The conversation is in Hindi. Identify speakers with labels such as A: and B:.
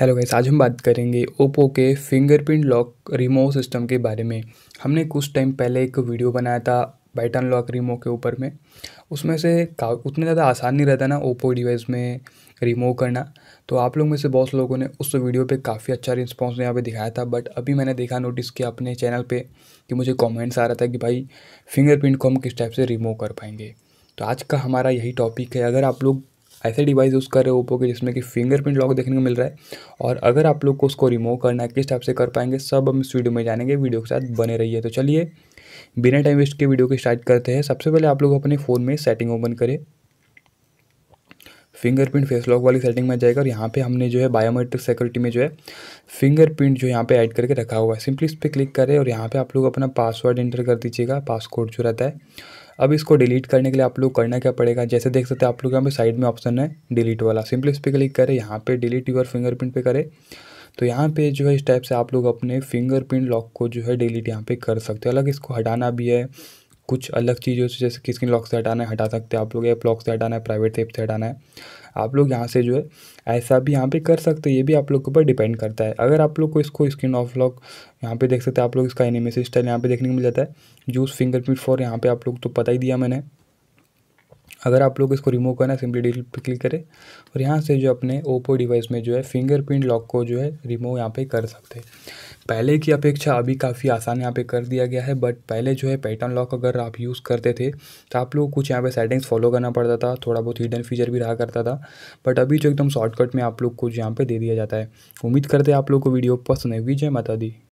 A: हेलो गैस आज हम बात करेंगे ओप्पो के फिंगरप्रिंट लॉक रिमो सिस्टम के बारे में हमने कुछ टाइम पहले एक वीडियो बनाया था बैटन लॉक रिमो के ऊपर में उसमें से का उतना ज़्यादा आसान नहीं रहता ना ओप्पो डिवाइस में रिमो करना तो आप लोग में से बहुत लोगों ने उस वीडियो पे काफ़ी अच्छा रिस्पॉन्स यहाँ पे दिखाया था बट अभी मैंने देखा नोटिस किया अपने चैनल पर कि मुझे कॉमेंट्स आ रहा था कि भाई फिंगरप्रिंट को हम किस टाइप से रिमो कर पाएंगे तो आज का हमारा यही टॉपिक है अगर आप लोग ऐसे डिवाइस यूज़ कर रहे हो ओप्पो के जिसमें कि फिंगरप्रिंट लॉक देखने को मिल रहा है और अगर आप लोग को उसको रिमूव करना है किस टाइप से कर पाएंगे सब हम इस वीडियो में जानेंगे वीडियो के साथ बने रहिए तो चलिए बिना टाइम वेस्ट के वीडियो को स्टार्ट करते हैं सबसे पहले आप लोग अपने फ़ोन में सेटिंग ओपन करें फिंगरप्रिंट फेस लॉक वाली सेटिंग में जाएगा और यहाँ पे हमने जो है बायोमेट्रिक सिक्योरिटी में जो है फिंगरप्रिंट जो यहाँ पे ऐड करके रखा हुआ है सिंपली इस पर क्लिक करें और यहाँ पे आप लोग अपना पासवर्ड एंटर कर दीजिएगा पासकोड जो रहता है अब इसको डिलीट करने के लिए आप लोग करना क्या पड़ेगा जैसे देख सकते हैं आप लोग यहाँ पे साइड में ऑप्शन है डिलीट वाला सिंपली इस पर क्लिक करें यहाँ पर डिलीट यूर फिंगरप्रिंट पर करें तो यहाँ पे जो है इस टाइप से आप लोग अपने फिंगरप्रिंट लॉक को जो है डिलीट यहाँ पे कर सकते हो अलग इसको हटाना भी है कुछ अलग चीज़ों से जैसे कि लॉक से हटाना है हटा सकते हैं आप लोग ऐप लॉक से हटाना है प्राइवेट ऐप से हटाना है आप लोग यहाँ से जो है ऐसा भी यहाँ पे कर सकते हैं ये भी आप लोग के ऊपर डिपेंड करता है अगर आप लोग को इसको स्क्रीन ऑफ लॉक यहाँ पे देख सकते हैं आप लोग इसका एनिमेशन स्टाइल यहाँ पे देखने को मिल जाता है जूस फिंगरप्रिंट फॉर यहाँ पे आप लोग तो पता ही दिया मैंने अगर आप लोग इसको रिमूव करना है सिंपली डिटेल पर क्लिक करें और यहाँ से जो अपने ओप्पो डिवाइस में जो है फिंगरप्रिंट लॉक को जो है रिमूव यहाँ पे कर सकते हैं पहले की अपेक्षा अभी काफ़ी आसान यहाँ पे कर दिया गया है बट पहले जो है पैटर्न लॉक अगर आप यूज़ करते थे तो आप लोग कुछ यहाँ पे सेटिंग्स फॉलो करना पड़ता था थोड़ा बहुत हिडन फीचर भी रहा करता था बट अभी जो एकदम शॉर्टकट में आप लोग को यहाँ पे दे दिया जाता है उम्मीद करते हैं आप लोग को वीडियो पसंद है विजय माता दी